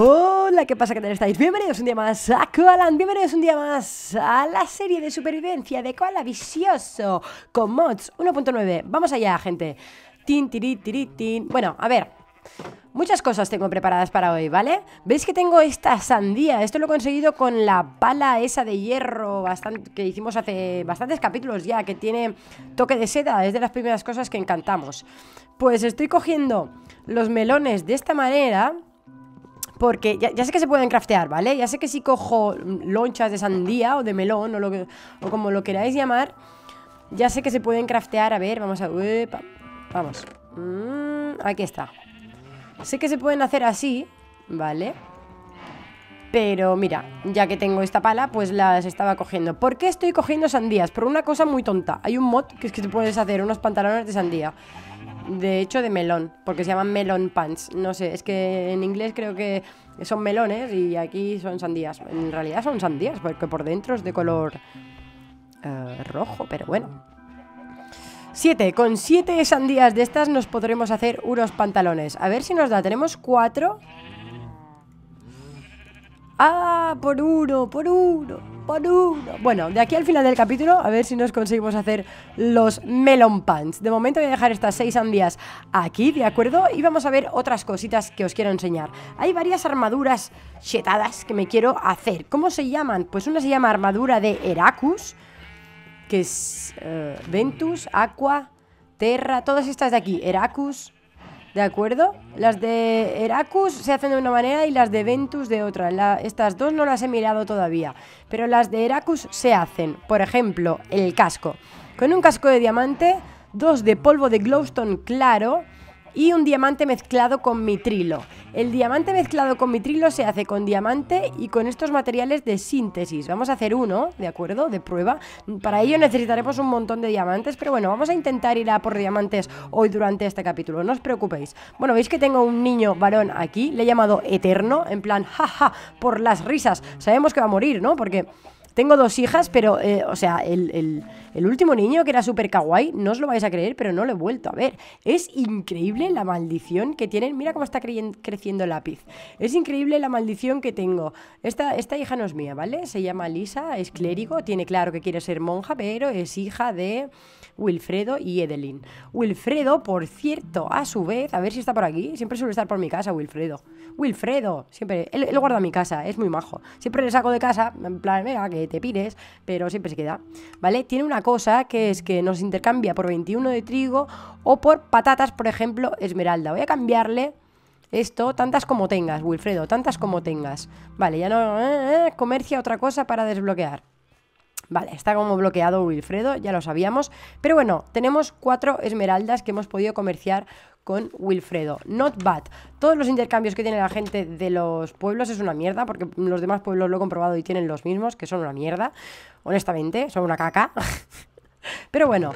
Hola, ¿qué pasa? que tal estáis? Bienvenidos un día más a Koalan, bienvenidos un día más a la serie de supervivencia de Koala Vicioso con mods 1.9. Vamos allá, gente. Tin, tirit, tirit, tin. Bueno, a ver, Muchas cosas tengo preparadas para hoy, ¿vale? ¿Veis que tengo esta sandía? Esto lo he conseguido con la pala esa de hierro que hicimos hace bastantes capítulos ya, que tiene toque de seda, es de las primeras cosas que encantamos. Pues estoy cogiendo los melones de esta manera, porque ya, sé que se pueden craftear, ¿vale? Ya sé que si cojo lonchas de sandía o de melón o, lo que, o como lo queráis llamar, ya sé que se pueden craftear. A ver, vamos a... vamos. Mm, aquí está. Sé que se pueden hacer así, ¿vale? Pero mira, ya que tengo esta pala, pues las estaba cogiendo. ¿Por qué estoy cogiendo sandías? Por una cosa muy tonta. Hay un mod que es que te puedes hacer unos pantalones de sandía de hecho de melón, porque se llaman melon pants. No sé, es que en inglés creo que son melones y aquí son sandías. En realidad son sandías, porque por dentro es de color eh, rojo, pero bueno. Siete, Con siete sandías de estas nos podremos hacer unos pantalones. A ver si nos da. Tenemos cuatro Ah, por uno, por uno. Bueno, de aquí al final del capítulo, a ver si nos conseguimos hacer los melon Pants. De momento voy a dejar estas seis sandías aquí, ¿de acuerdo? Y vamos a ver otras cositas que os quiero enseñar. Hay varias armaduras chetadas que me quiero hacer. ¿Cómo se llaman? Pues una se llama armadura de Heracus, que es eh, Ventus, Aqua, Terra, todas estas de aquí. Heracus, ¿De acuerdo? Las de Heracus se hacen de una manera y las de Ventus de otra. estas dos no las he mirado todavía. Pero las de Heracus se hacen, por ejemplo, el casco. Con un casco de diamante, dos de polvo de glowstone claro, y un diamante mezclado con mitrilo. El diamante mezclado con mitrilo se hace con diamante y con estos materiales de síntesis. Vamos a hacer uno, ¿de acuerdo? De prueba. Para ello necesitaremos un montón de diamantes, pero bueno, vamos a intentar ir a por diamantes hoy durante este capítulo, no os preocupéis. Bueno, veis que tengo un niño varón aquí, le he llamado Eterno, en plan, jaja, por las risas. Sabemos que va a morir, ¿no? Porque... Tengo dos hijas, pero, eh, o sea, el, último niño que era súper kawaii, no os lo vais a creer, pero no lo he vuelto a ver. Es increíble la maldición que tienen. Mira cómo está creciendo el lápiz. Es increíble la maldición que tengo. Esta, esta hija no es mía, ¿vale? Se llama Lisa, es clérigo, tiene claro que quiere ser monja, pero es hija de Wilfredo y Edelin. Wilfredo, por cierto, a su vez, a ver si está por aquí, siempre suele estar por mi casa, Wilfredo. Wilfredo, siempre, él, él guarda mi casa, es muy majo. Siempre le saco de casa, en plan, venga, que te pires, pero siempre se queda, ¿vale? Tiene una cosa que es que nos intercambia por 21 de trigo o por patatas, por ejemplo, esmeralda. Voy a cambiarle esto, tantas como tengas, Wilfredo, tantas como tengas. Vale, ya no... Eh, eh, comercia otra cosa para desbloquear. Vale, está como bloqueado Wilfredo, ya lo sabíamos. Pero bueno, tenemos cuatro esmeraldas que hemos podido comerciar con Wilfredo. Not bad. Todos los intercambios que tiene la gente de los pueblos es una mierda, porque los demás pueblos lo he comprobado y tienen los mismos, que son una mierda. Honestamente, son una caca. Pero bueno.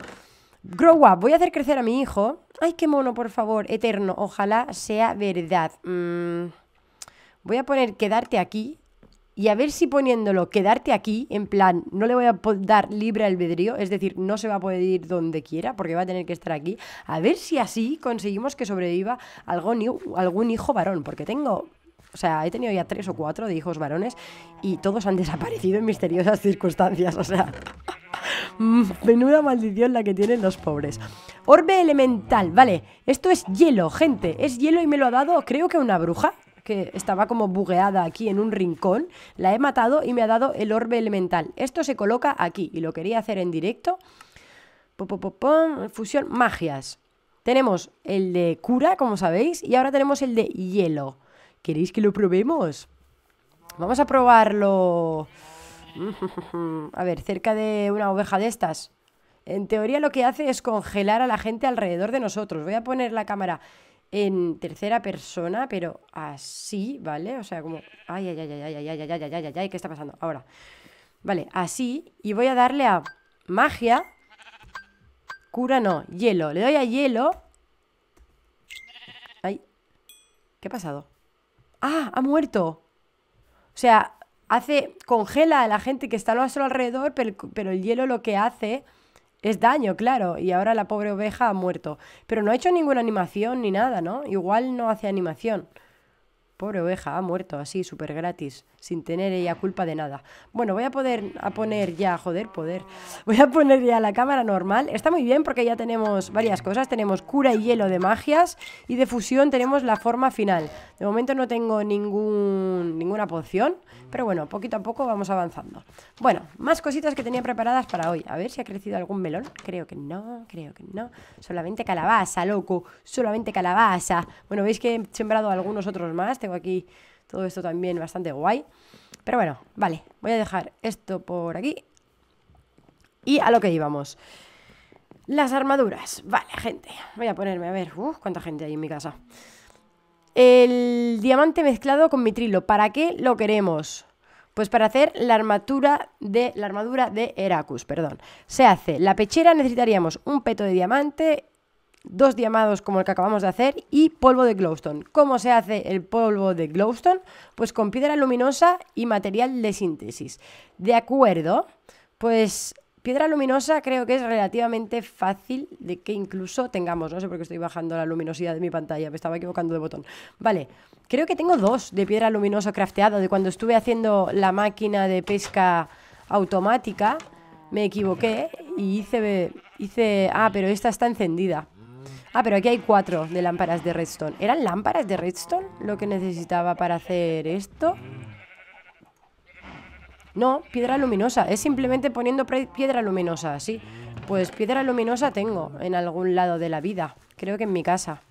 Grow up, voy a hacer crecer a mi hijo. Ay, qué mono, por favor, eterno. Ojalá sea verdad. Mm, voy a poner quedarte aquí y a ver si poniéndolo quedarte aquí, en plan, no le voy a dar libre albedrío, es decir, no se va a poder ir donde quiera porque va a tener que estar aquí, a ver si así conseguimos que sobreviva algún, algún hijo varón, porque tengo... O sea, he tenido ya tres o cuatro de hijos varones y todos han desaparecido en misteriosas circunstancias. O sea, menuda maldición la que tienen los pobres. Orbe elemental, vale. Esto es hielo, gente. Es hielo y me lo ha dado, creo que una bruja que estaba como bugueada aquí en un rincón, la he matado y me ha dado el orbe elemental. Esto se coloca aquí y lo quería hacer en directo. fusión, magias. Tenemos el de cura, como sabéis, y ahora tenemos el de hielo. ¿Queréis que lo probemos? Vamos a probarlo. A ver, cerca de una oveja de estas. En teoría lo que hace es congelar a la gente alrededor de nosotros. Voy a poner la cámara en tercera persona, pero así, ¿vale? O sea, como, ay, ay, ay, ay, ay, ay, ay, ay, ay, ay, ay, ay. ¿qué está pasando? Ahora, vale, así, y voy a darle a magia, cura no, hielo, le doy a hielo, ay, ¿qué ha pasado? Ah, ha muerto, o sea, hace, congela a la gente que está a nuestro alrededor, pero el hielo lo que hace es daño, claro, y ahora la pobre oveja ha muerto. Pero no ha hecho ninguna animación ni nada, ¿no? Igual no hace animación. Pobre oveja, ha muerto así, súper gratis, sin tener ella culpa de nada. Bueno, voy a poder a poner ya, joder, poder. Voy a poner ya la cámara normal. Está muy bien porque ya tenemos varias cosas. Tenemos cura y hielo de magias y de fusión tenemos la forma final. De momento no tengo ningún, ninguna poción, pero bueno, poquito a poco vamos avanzando. Bueno, más cositas que tenía preparadas para hoy. A ver si ha crecido algún melón. Creo que no, creo que no. Solamente calabaza, loco. Solamente calabaza. Bueno, veis que he sembrado algunos otros más aquí todo esto también bastante guay. Pero bueno, vale, voy a dejar esto por aquí. Y a lo que íbamos. Las armaduras. Vale, gente. Voy a ponerme a ver. Uh, cuánta gente hay en mi casa. El diamante mezclado con mitrilo. ¿Para qué lo queremos? Pues para hacer la armadura de la armadura de Heracus, perdón. Se hace la pechera necesitaríamos un peto de diamante dos diamados como el que acabamos de hacer y polvo de glowstone. ¿Cómo se hace el polvo de glowstone? Pues con piedra luminosa y material de síntesis. De acuerdo, pues piedra luminosa creo que es relativamente fácil de que incluso tengamos, no sé por qué estoy bajando la luminosidad de mi pantalla, me estaba equivocando de botón. Vale, creo que tengo dos de piedra luminosa crafteado, de cuando estuve haciendo la máquina de pesca automática, me equivoqué y hice... hice ah, pero esta está encendida. Ah, pero aquí hay cuatro de lámparas de redstone. ¿Eran lámparas de redstone lo que necesitaba para hacer esto? No, piedra luminosa. Es simplemente poniendo piedra luminosa, sí. Pues piedra luminosa tengo en algún lado de la vida. Creo que en mi casa.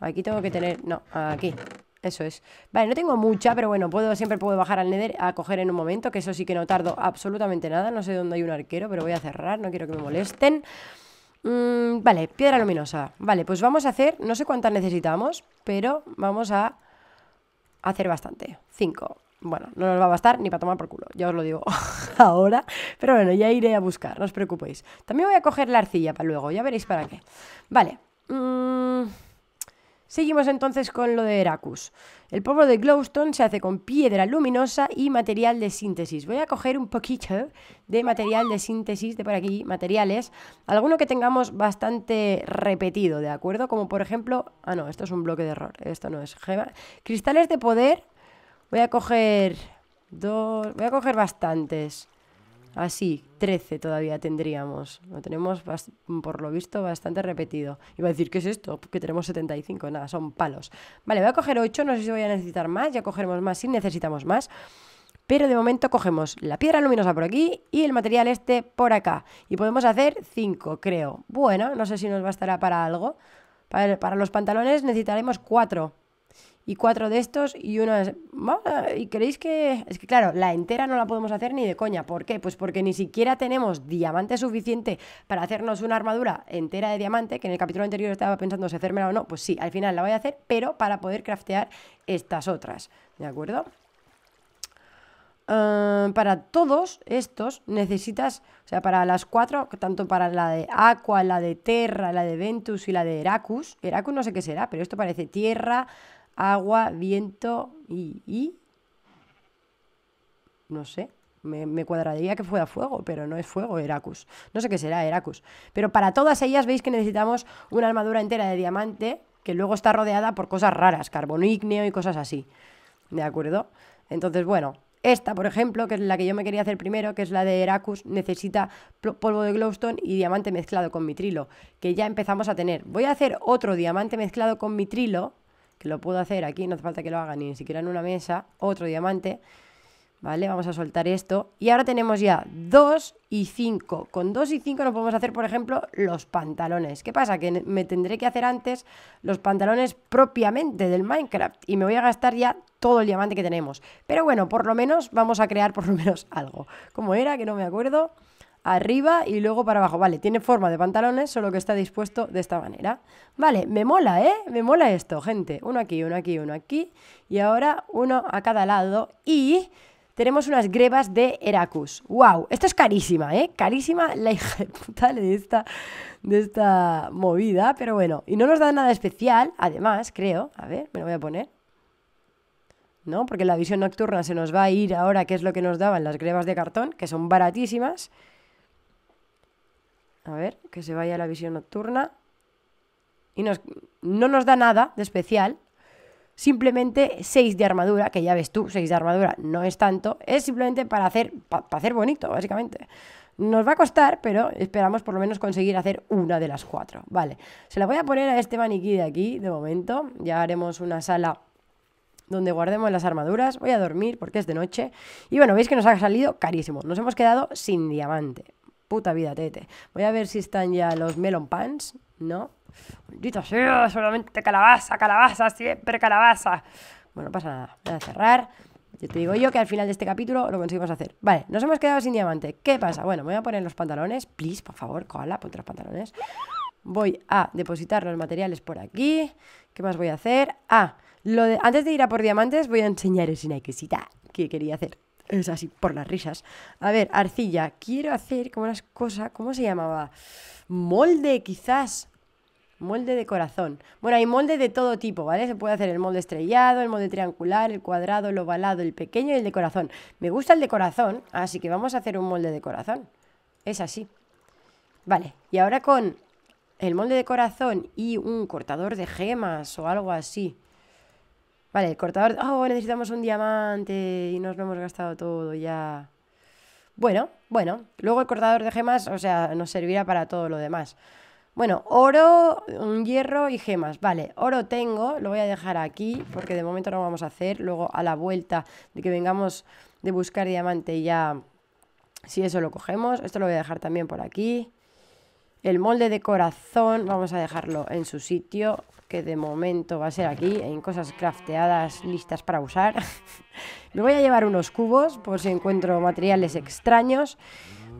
Aquí tengo que tener... No, aquí. Eso es. Vale, no tengo mucha, pero bueno, puedo, siempre puedo bajar al Nether a coger en un momento, que eso sí que no tardo absolutamente nada. No sé dónde hay un arquero, pero voy a cerrar, no quiero que me molesten. Mm, vale, piedra luminosa. Vale, pues vamos a hacer, no sé cuántas necesitamos, pero vamos a hacer bastante. Cinco. Bueno, no nos va a bastar ni para tomar por culo, ya os lo digo ahora. Pero bueno, ya iré a buscar, no os preocupéis. También voy a coger la arcilla para luego, ya veréis para qué. Vale. Mm, Seguimos entonces con lo de Heracus. El pueblo de glowstone se hace con piedra luminosa y material de síntesis. Voy a coger un poquito de material de síntesis de por aquí, materiales. Alguno que tengamos bastante repetido, ¿de acuerdo? Como por ejemplo... Ah, no, esto es un bloque de error. Esto no es Cristales de poder. Voy a coger dos... Voy a coger bastantes. Así, 13 todavía tendríamos. Lo tenemos, por lo visto, bastante repetido. Iba a decir, ¿qué es esto? Que tenemos 75, nada, son palos. Vale, voy a coger 8, no sé si voy a necesitar más, ya cogeremos más si necesitamos más. Pero de momento cogemos la piedra luminosa por aquí y el material este por acá. Y podemos hacer 5, creo. Bueno, no sé si nos bastará para algo. Para, para los pantalones necesitaremos 4 y cuatro de estos y una... es... ¿Y creéis que...? Es que claro, la entera no la podemos hacer ni de coña. ¿Por qué? Pues porque ni siquiera tenemos diamante suficiente para hacernos una armadura entera de diamante, que en el capítulo anterior estaba pensando si hacérmela o no. Pues sí, al final la voy a hacer, pero para poder craftear estas otras. ¿De acuerdo? Ah, para todos estos necesitas, o sea, para las cuatro, tanto para la de Aqua, la de Terra, la de Ventus y la de Heracus. Heracus no sé qué será, pero esto parece tierra, agua, viento y, y... no sé. Me, cuadraría que fuera fuego, pero no es fuego, Heracus. No sé qué será Heracus. Pero para todas ellas veis que necesitamos una armadura entera de diamante que luego está rodeada por cosas raras, carbono ígneo y cosas así. ¿De acuerdo? Entonces, bueno, esta, por ejemplo, que es la que yo me quería hacer primero, que es la de Heracus, necesita polvo de glowstone y diamante mezclado con mitrilo, que ya empezamos a tener. Voy a hacer otro diamante mezclado con mitrilo, que lo puedo hacer aquí, no hace falta que lo haga ni siquiera en una mesa, otro diamante, ¿vale? Vamos a soltar esto. Y ahora tenemos ya 2 y 5. Con 2 y 5 nos podemos hacer, por ejemplo, los pantalones. ¿Qué pasa? Que me tendré que hacer antes los pantalones propiamente del Minecraft y me voy a gastar ya todo el diamante que tenemos. Pero bueno, por lo menos vamos a crear por lo menos algo. ¿Cómo era? Que no me acuerdo arriba y luego para abajo. Vale, tiene forma de pantalones, solo que está dispuesto de esta manera. Vale, me mola, ¿eh? Me mola esto, gente. Uno aquí, uno aquí, uno aquí. Y ahora uno a cada lado. Y tenemos unas grebas de Heracus. ¡Wow! Esto es carísima, ¿eh? Carísima la hija de de esta, de esta movida, pero bueno. Y no nos da nada especial, además, creo. A ver, me lo voy a poner. ¿No? Porque la visión nocturna se nos va a ir ahora, que es lo que nos daban las grebas de cartón, que son baratísimas. A ver, que se vaya la visión nocturna. Y no nos da nada de especial. Simplemente 6 de armadura, que ya ves tú, 6 de armadura no es tanto. Es simplemente para hacer, para hacer bonito, básicamente. Nos va a costar, pero esperamos por lo menos conseguir hacer una de las cuatro. Vale, se la voy a poner a este maniquí de aquí, de momento. Ya haremos una sala donde guardemos las armaduras. Voy a dormir porque es de noche. Y bueno, veis que nos ha salido carísimo. Nos hemos quedado sin diamante puta vida, tete. Voy a ver si están ya los melon pans, ¿no? Maldita sea, solamente calabaza, calabaza, siempre calabaza. Bueno, pasa nada, voy a cerrar. Yo te digo yo que al final de este capítulo lo conseguimos hacer. Vale, nos hemos quedado sin diamante. ¿Qué pasa? Bueno, me voy a poner los pantalones. Please, por favor, cola, ponte los pantalones. Voy a depositar los materiales por aquí. ¿Qué más voy a hacer? Ah, lo antes de ir a por diamantes voy a enseñaros una cosita que quería hacer. Es así, por las risas. A ver, arcilla, quiero hacer como unas cosas, ¿cómo se llamaba? Molde, quizás. Molde de corazón. Bueno, hay molde de todo tipo, ¿vale? Se puede hacer el molde estrellado, el molde triangular, el cuadrado, el ovalado, el pequeño y el de corazón. Me gusta el de corazón, así que vamos a hacer un molde de corazón. Es así. Vale, y ahora con el molde de corazón y un cortador de gemas o algo así. Vale, el cortador. Oh, necesitamos un diamante y nos lo hemos gastado todo ya. Bueno, bueno. Luego el cortador de gemas, o sea, nos servirá para todo lo demás. Bueno, oro, un hierro y gemas. Vale, oro tengo, lo voy a dejar aquí porque de momento no lo vamos a hacer. Luego a la vuelta de que vengamos de buscar diamante ya, si eso lo cogemos. Esto lo voy a dejar también por aquí. El molde de corazón vamos a dejarlo en su sitio, que de momento va a ser aquí, en cosas crafteadas listas para usar. Me voy a llevar unos cubos por si encuentro materiales extraños.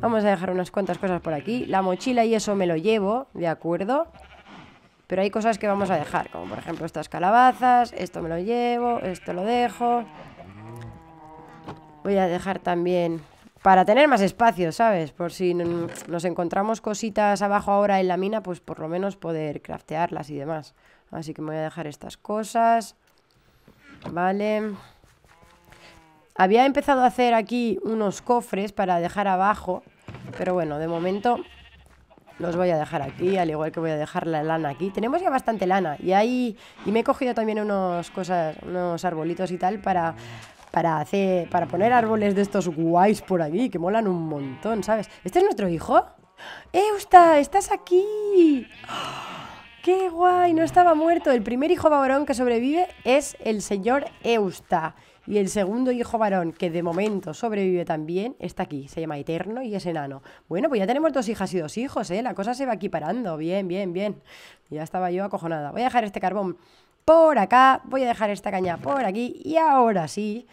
Vamos a dejar unas cuantas cosas por aquí. La mochila y eso me lo llevo, de acuerdo. Pero hay cosas que vamos a dejar, como por ejemplo estas calabazas, esto me lo llevo, esto lo dejo. Voy a dejar también para tener más espacio, ¿sabes? Por si nos encontramos cositas abajo ahora en la mina, pues por lo menos poder craftearlas y demás. Así que me voy a dejar estas cosas. Vale. Había empezado a hacer aquí unos cofres para dejar abajo, pero bueno, de momento los voy a dejar aquí, al igual que voy a dejar la lana aquí. Tenemos ya bastante lana y ahí y me he cogido también unos cosas, unos arbolitos y tal para para, hacer, para poner árboles de estos guays por aquí, que molan un montón, ¿sabes? ¿Este es nuestro hijo? ¡Eusta! ¡Estás aquí! ¡Qué guay! No estaba muerto. El primer hijo varón que sobrevive es el señor Eusta. Y el segundo hijo varón, que de momento sobrevive también, está aquí. Se llama Eterno y es enano. Bueno, pues ya tenemos dos hijas y dos hijos, ¿eh? La cosa se va equiparando. Bien, bien, bien. Ya estaba yo acojonada. Voy a dejar este carbón por acá, voy a dejar esta caña por aquí y ahora sí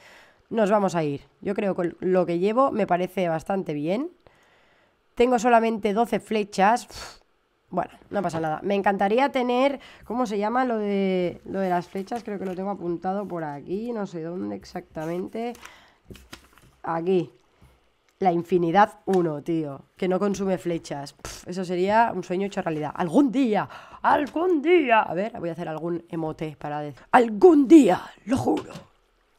nos vamos a ir. Yo creo que lo que llevo me parece bastante bien. Tengo solamente 12 flechas. bueno, no pasa nada. Me encantaría tener, ¿cómo se llama lo de, lo de las flechas? Creo que lo tengo apuntado por aquí, no sé dónde exactamente. Aquí la infinidad 1, tío, que no consume flechas. eso sería un sueño hecho realidad. Algún día, algún día. A ver, voy a hacer algún emote para decir. Algún día, lo juro.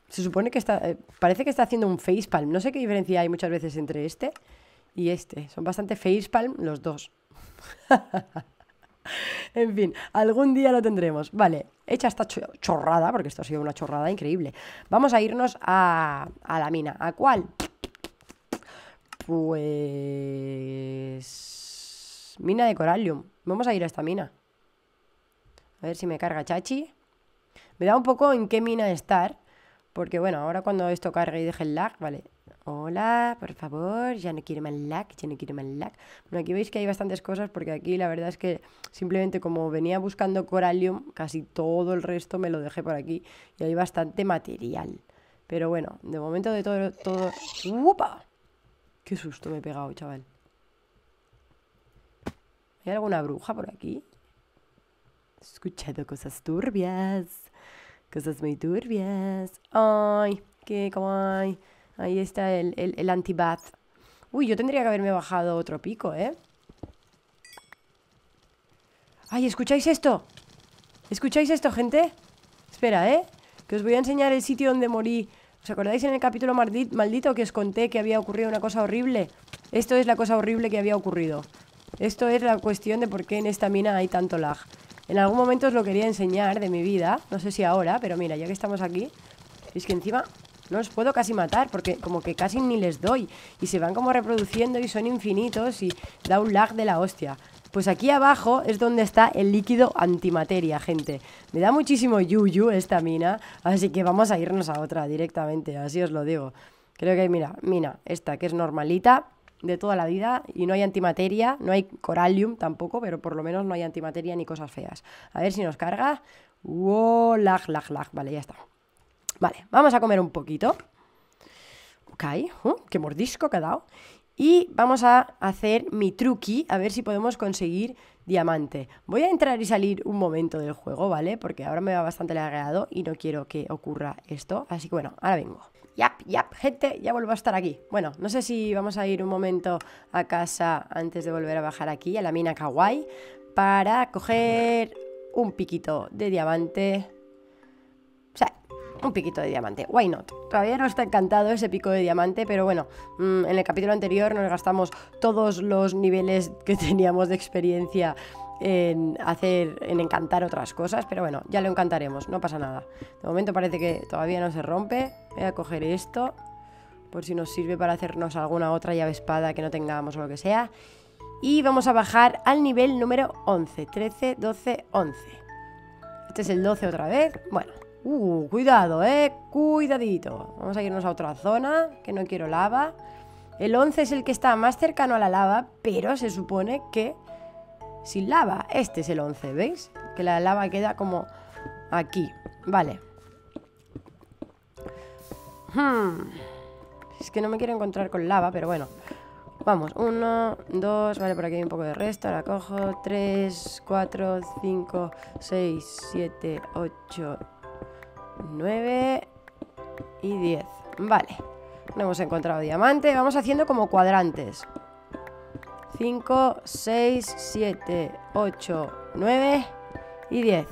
Se supone que está... Eh, parece que está haciendo un facepalm. No sé qué diferencia hay muchas veces entre este y este. Son bastante facepalm los dos. en fin, algún día lo tendremos. Vale, hecha esta chorrada, porque esto ha sido una chorrada increíble. Vamos a irnos a, a la mina. ¿A cuál? Pues... Mina de Corallium. Vamos a ir a esta mina. A ver si me carga Chachi. Me da un poco en qué mina estar. Porque bueno, ahora cuando esto cargue y deje el lag, vale. Hola, por favor, ya no quiero más lag, ya no quiero más lag. Bueno, aquí veis que hay bastantes cosas porque aquí la verdad es que simplemente como venía buscando Corallium, casi todo el resto me lo dejé por aquí y hay bastante material. Pero bueno, de momento de todo... todo... ¡Upa! Qué susto me he pegado, chaval. ¿Hay alguna bruja por aquí? He escuchado cosas turbias. Cosas muy turbias. Ay, qué hay. Ahí está el, el, el Uy, yo tendría que haberme bajado otro pico, ¿eh? ¡Ay, escucháis esto! ¿Escucháis esto, gente? Espera, ¿eh? Que os voy a enseñar el sitio donde morí ¿Os acordáis en el capítulo maldito que os conté que había ocurrido una cosa horrible? Esto es la cosa horrible que había ocurrido. Esto es la cuestión de por qué en esta mina hay tanto lag. En algún momento os lo quería enseñar de mi vida, no sé si ahora, pero mira, ya que estamos aquí, es que encima no os puedo casi matar porque como que casi ni les doy y se van como reproduciendo y son infinitos y da un lag de la hostia. Pues aquí abajo es donde está el líquido antimateria, gente. Me da muchísimo yuyu esta mina, así que vamos a irnos a otra directamente, así os lo digo. Creo que hay, mira, mina, esta que es normalita de toda la vida y no hay antimateria, no hay corallium tampoco, pero por lo menos no hay antimateria ni cosas feas. A ver si nos carga. Wow, lag, lag, lag. Vale, ya está. Vale, vamos a comer un poquito. Ok, uh, qué mordisco que ha dado. Y vamos a hacer mi truqui, a ver si podemos conseguir diamante. Voy a entrar y salir un momento del juego, ¿vale? Porque ahora me va bastante lagueado y no quiero que ocurra esto. Así que bueno, ahora vengo. Yap, yap, gente, ya vuelvo a estar aquí. Bueno, no sé si vamos a ir un momento a casa antes de volver a bajar aquí, a la mina Kawaii, para coger un piquito de diamante un piquito de diamante. Why not? Todavía no está encantado ese pico de diamante, pero bueno, mm, en el capítulo anterior nos gastamos todos los niveles que teníamos de experiencia en hacer, en encantar otras cosas, pero bueno, ya lo encantaremos, no pasa nada. De momento parece que todavía no se rompe. Voy a coger esto, por si nos sirve para hacernos alguna otra llave espada que no tengamos o lo que sea. Y vamos a bajar al nivel número 11, 13, 12, 11. Este es el 12 otra vez. Bueno, Uh, cuidado, eh. Cuidadito. Vamos a irnos a otra zona, que no quiero lava. El 11 es el que está más cercano a la lava, pero se supone que sin lava. Este es el 11, ¿veis? Que la lava queda como aquí. Vale. Hmm. Es que no me quiero encontrar con lava, pero bueno. Vamos, 1, 2, vale, por aquí hay un poco de resto, ahora cojo 3, 4, 5, 6, 7, 8, 9 y 10. Vale. No hemos encontrado diamante. Vamos haciendo como cuadrantes. 5, 6, 7, 8, 9 y 10.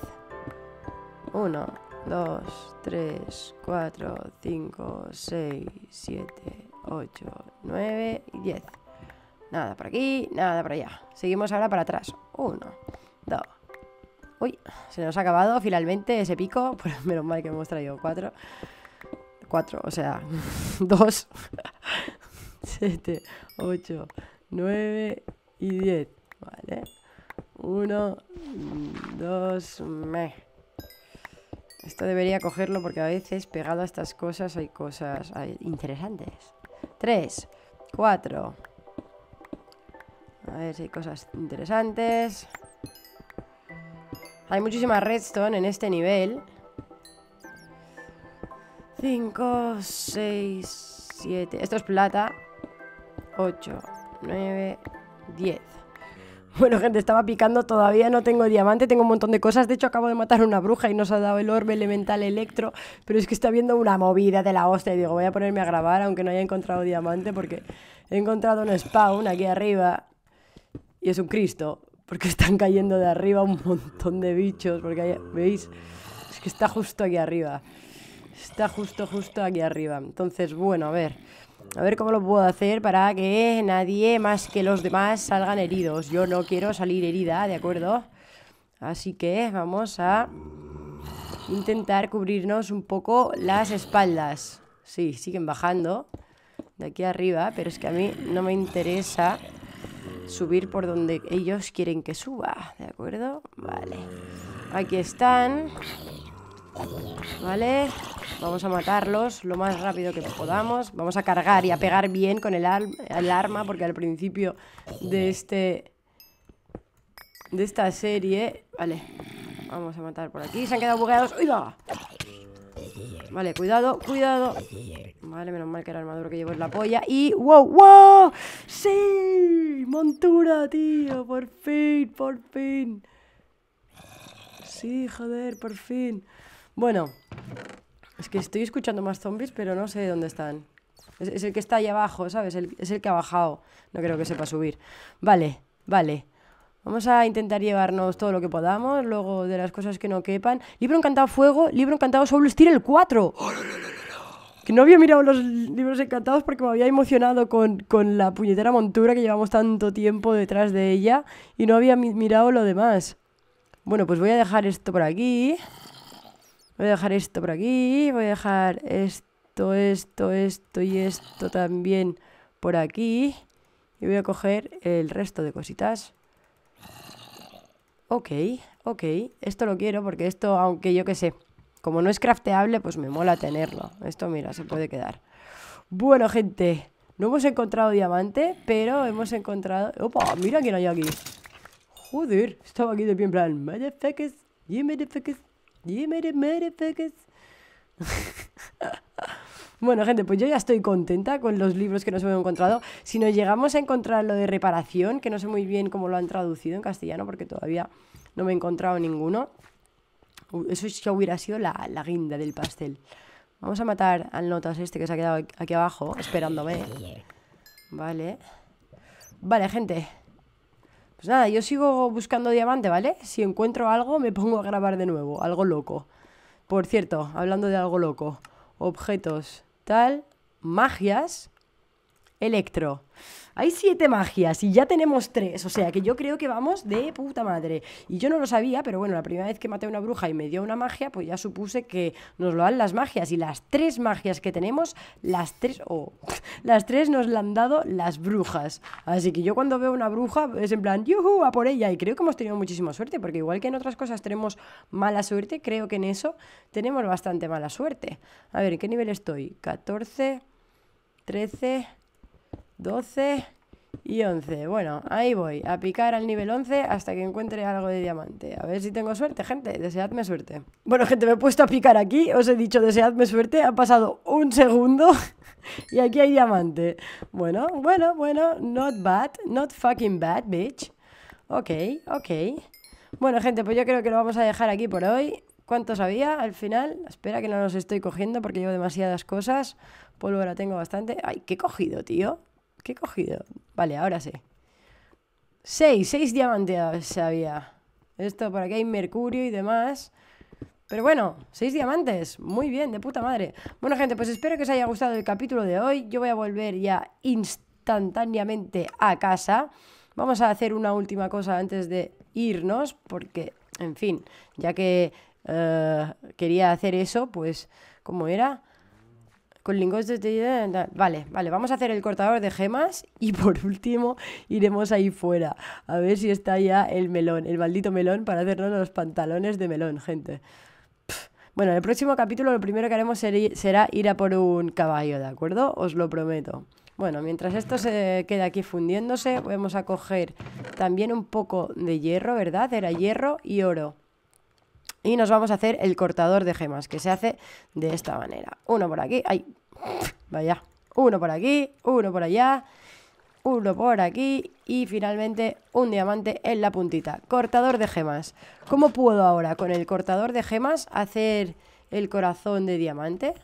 1, 2, 3, 4, 5, 6, 7, 8, 9 y 10. Nada por aquí, nada por allá. Seguimos ahora para atrás. 1, 2, Uy, se nos ha acabado finalmente ese pico. menos mal que me hemos traído cuatro. Cuatro, o sea, dos, siete, ocho, nueve y diez. Vale. Uno, dos, me. Esto debería cogerlo porque a veces pegado a estas cosas hay cosas interesantes. Tres, cuatro. A ver si hay cosas interesantes. Hay muchísima redstone en este nivel. 5, 6, 7. Esto es plata. 8, 9, 10. Bueno, gente, estaba picando, todavía no tengo diamante, tengo un montón de cosas. De hecho, acabo de matar a una bruja y nos ha dado el orbe elemental electro. Pero es que está viendo una movida de la hostia. Y digo, voy a ponerme a grabar, aunque no haya encontrado diamante, porque he encontrado un spawn aquí arriba. Y es un Cristo porque están cayendo de arriba un montón de bichos, porque veis, es que está justo aquí arriba. Está justo, justo aquí arriba. Entonces, bueno, a ver. A ver cómo lo puedo hacer para que nadie más que los demás salgan heridos. Yo no quiero salir herida, ¿de acuerdo? Así que vamos a intentar cubrirnos un poco las espaldas. Sí, siguen bajando de aquí arriba, pero es que a mí no me interesa subir por donde ellos quieren que suba, ¿de acuerdo? Vale, mm. aquí están. Vale, vamos a matarlos lo más rápido que podamos. Vamos a cargar y a pegar bien con el, arma, porque al principio de este... De esta serie... Vale, vamos a matar por aquí. Se han quedado bugueados. ¡Uy, Vale, cuidado, cuidado Vale, menos mal que el armadura que llevo en la polla Y, wow, wow Sí, montura, tío Por fin, por fin Sí, joder, por fin Bueno Es que estoy escuchando más zombies Pero no sé dónde están Es, el que está ahí abajo, ¿sabes? es el que ha bajado No creo que sepa subir Vale, vale Vamos a intentar llevarnos todo lo que podamos, luego de las cosas que no quepan. Libro encantado Fuego, libro encantado solo el 4. que no había mirado los libros encantados porque me había emocionado con, con, la puñetera montura que llevamos tanto tiempo detrás de ella y no había mirado lo demás. Bueno, pues voy a dejar esto por aquí. Voy a dejar esto por aquí. Voy a dejar esto, esto, esto y esto también por aquí. Y voy a coger el resto de cositas. Ok, ok, esto lo quiero porque esto, aunque yo qué sé, como no es crafteable, pues me mola tenerlo. Esto, mira, se puede quedar. Bueno, gente, no hemos encontrado diamante, pero hemos encontrado... ¡Opa! Mira quién hay aquí. Joder, estaba aquí de pie en plan... Motherfuckers, you de you motherfuckers. Bueno, gente, pues yo ya estoy contenta con los libros que nos hemos encontrado. Si nos llegamos a encontrar lo de reparación, que no sé muy bien cómo lo han traducido en castellano, porque todavía no me he encontrado ninguno. Eso ya hubiera sido la, la guinda del pastel. Vamos a matar al notas este que se ha quedado aquí abajo, esperándome. Vale. Vale, gente. Pues nada, yo sigo buscando diamante, ¿vale? Si encuentro algo, me pongo a grabar de nuevo. Algo loco. Por cierto, hablando de algo loco. Objetos tal magias Electro. Hay siete magias y ya tenemos tres. O sea que yo creo que vamos de puta madre. Y yo no lo sabía, pero bueno, la primera vez que maté a una bruja y me dio una magia, pues ya supuse que nos lo dan las magias. Y las tres magias que tenemos, las tres. Oh, las tres nos la han dado las brujas. Así que yo cuando veo una bruja es en plan, ¡yuhu! A por ella. Y creo que hemos tenido muchísima suerte, porque igual que en otras cosas tenemos mala suerte, creo que en eso tenemos bastante mala suerte. A ver, ¿en qué nivel estoy? 14, 13. 12 y 11. Bueno, ahí voy, a picar al nivel 11 hasta que encuentre algo de diamante. A ver si tengo suerte, gente, deseadme suerte. Bueno, gente, me he puesto a picar aquí, os he dicho deseadme suerte, ha pasado un segundo y aquí hay diamante. Bueno, bueno, bueno, not bad, not fucking bad, bitch. Ok, ok. Bueno, gente, pues yo creo que lo vamos a dejar aquí por hoy. ¿Cuántos había al final? Espera que no los estoy cogiendo porque llevo demasiadas cosas. Pólvora tengo bastante. Ay, ¿qué he cogido, tío? ¿Qué he cogido? Vale, ahora sí. Seis, seis diamantes había. Esto por aquí hay mercurio y demás. Pero bueno, seis diamantes. Muy bien, de puta madre. Bueno, gente, pues espero que os haya gustado el capítulo de hoy. Yo voy a volver ya instantáneamente a casa. Vamos a hacer una última cosa antes de irnos, porque, en fin, ya que eh, quería hacer eso, pues, ¿cómo era? con lingotes de... Vale, vale, vamos a hacer el cortador de gemas y por último iremos ahí fuera. A ver si está ya el melón, el maldito melón para hacernos los pantalones de melón, gente. Bueno, en el próximo capítulo lo primero que haremos será ir a por un caballo, ¿de acuerdo? Os lo prometo. Bueno, mientras esto se queda aquí fundiéndose, vamos a coger también un poco de hierro, ¿verdad? Era hierro y oro. Y nos vamos a hacer el cortador de gemas, que se hace de esta manera. Uno por aquí, ay, vaya. Uno por aquí, uno por allá, uno por aquí y finalmente un diamante en la puntita. Cortador de gemas. ¿Cómo puedo ahora con el cortador de gemas hacer el corazón de diamante?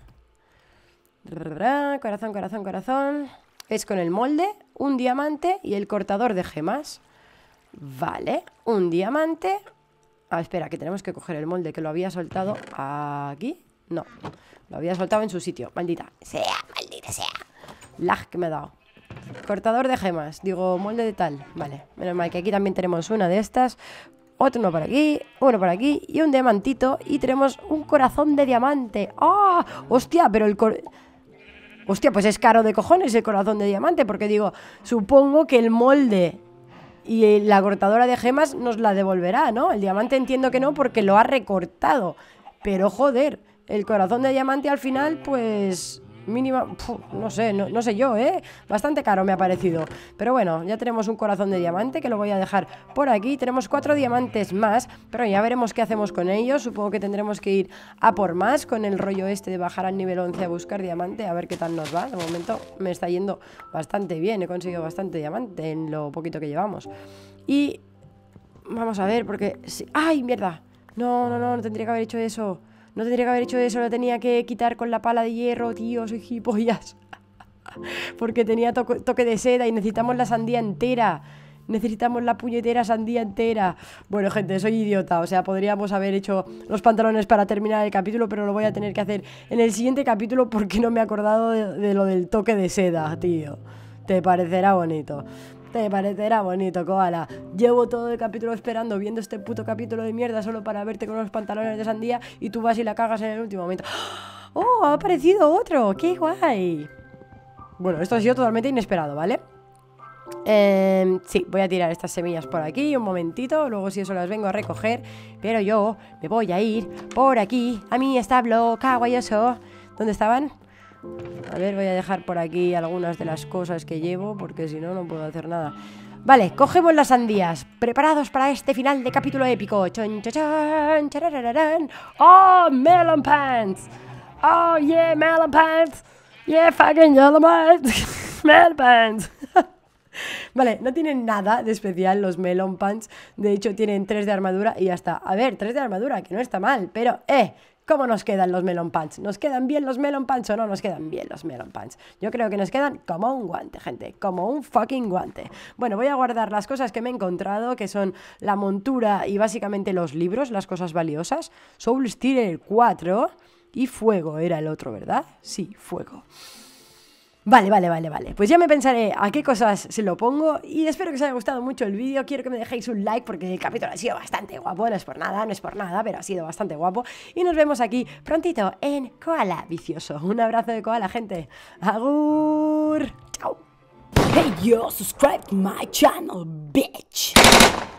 Corazón, corazón, corazón. Es con el molde, un diamante y el cortador de gemas. Vale, un diamante, Ah, espera, que tenemos que coger el molde que lo había soltado aquí. No, lo había soltado en su sitio. Maldita sea, maldita sea. Lag que me ha dado. Cortador de gemas, digo, molde de tal. Vale, menos mal que aquí también tenemos una de estas. Otro uno por aquí, uno por aquí y un diamantito. Y tenemos un corazón de diamante. ¡Ah! ¡Hostia! Pero el cor... Hostia, pues es caro de cojones el corazón de diamante. Porque digo, supongo que el molde y la cortadora de gemas nos la devolverá, ¿no? El diamante entiendo que no porque lo ha recortado, pero joder, el corazón de diamante al final pues mínima, no sé, no, sé yo, ¿eh? Bastante caro me ha parecido. Pero bueno, ya tenemos un corazón de diamante que lo voy a dejar por aquí. Tenemos cuatro diamantes más, pero ya veremos qué hacemos con ellos. Supongo que tendremos que ir a por más con el rollo este de bajar al nivel 11 a buscar diamante, a ver qué tal nos va. De momento me está yendo bastante bien, he conseguido bastante diamante en lo poquito que llevamos. Y vamos a ver, porque... Si... ¡Ay, mierda! No, no, no, no tendría que haber hecho eso. No tendría que haber hecho eso, lo tenía que quitar con la pala de hierro, tío, soy gilipollas. Porque tenía toque de seda y necesitamos la sandía entera. Necesitamos la puñetera sandía entera. Bueno, gente, soy idiota. O sea, podríamos haber hecho los pantalones para terminar el capítulo, pero lo voy a tener que hacer en el siguiente capítulo porque no me he acordado de lo del toque de seda, tío. Te parecerá bonito. Me parecerá bonito, Koala? Llevo todo el capítulo esperando, viendo este puto capítulo de mierda solo para verte con los pantalones de sandía y tú vas y la cagas en el último momento. ¡Oh! Ha aparecido otro. ¡Qué guay! Bueno, esto ha sido totalmente inesperado, ¿vale? Em, sí, voy a tirar estas semillas por aquí un momentito, luego si eso las vengo a recoger, pero yo me voy a ir por aquí a mí mi establo eso. ¿Dónde estaban? A ver, voy a dejar por aquí algunas de las cosas que llevo, porque si no, no puedo hacer nada. Vale, cogemos las sandías. Preparados para este final de capítulo épico. Chon, ¡Oh, melon pants! ¡Oh, yeah, melon pants! ¡Yeah, fucking yellow pants! ¡Melon pants! Vale, no tienen nada de especial los Melon Pants. De hecho, tienen tres de armadura y ya está. A ver, tres de armadura, que no está mal, pero, eh, ¿Cómo nos quedan los melon punch? ¿Nos quedan bien los melon punch o no nos quedan bien los melon punch? Yo creo que nos quedan como un guante, gente, como un fucking guante. Bueno, voy a guardar las cosas que me he encontrado, que son la montura y básicamente los libros, las cosas valiosas. Soul Stealer 4 y fuego era el otro, ¿verdad? Sí, fuego. Vale, vale, vale, vale. Pues ya me pensaré a qué cosas se lo pongo y espero que os haya gustado mucho el vídeo. Quiero que me dejéis un like porque el capítulo ha sido bastante guapo. No es por nada, no es por nada, pero ha sido bastante guapo. Y nos vemos aquí prontito en Koala Vicioso. Un abrazo de Koala, gente. Agur. Chao. Hey yo, subscribe my channel, bitch.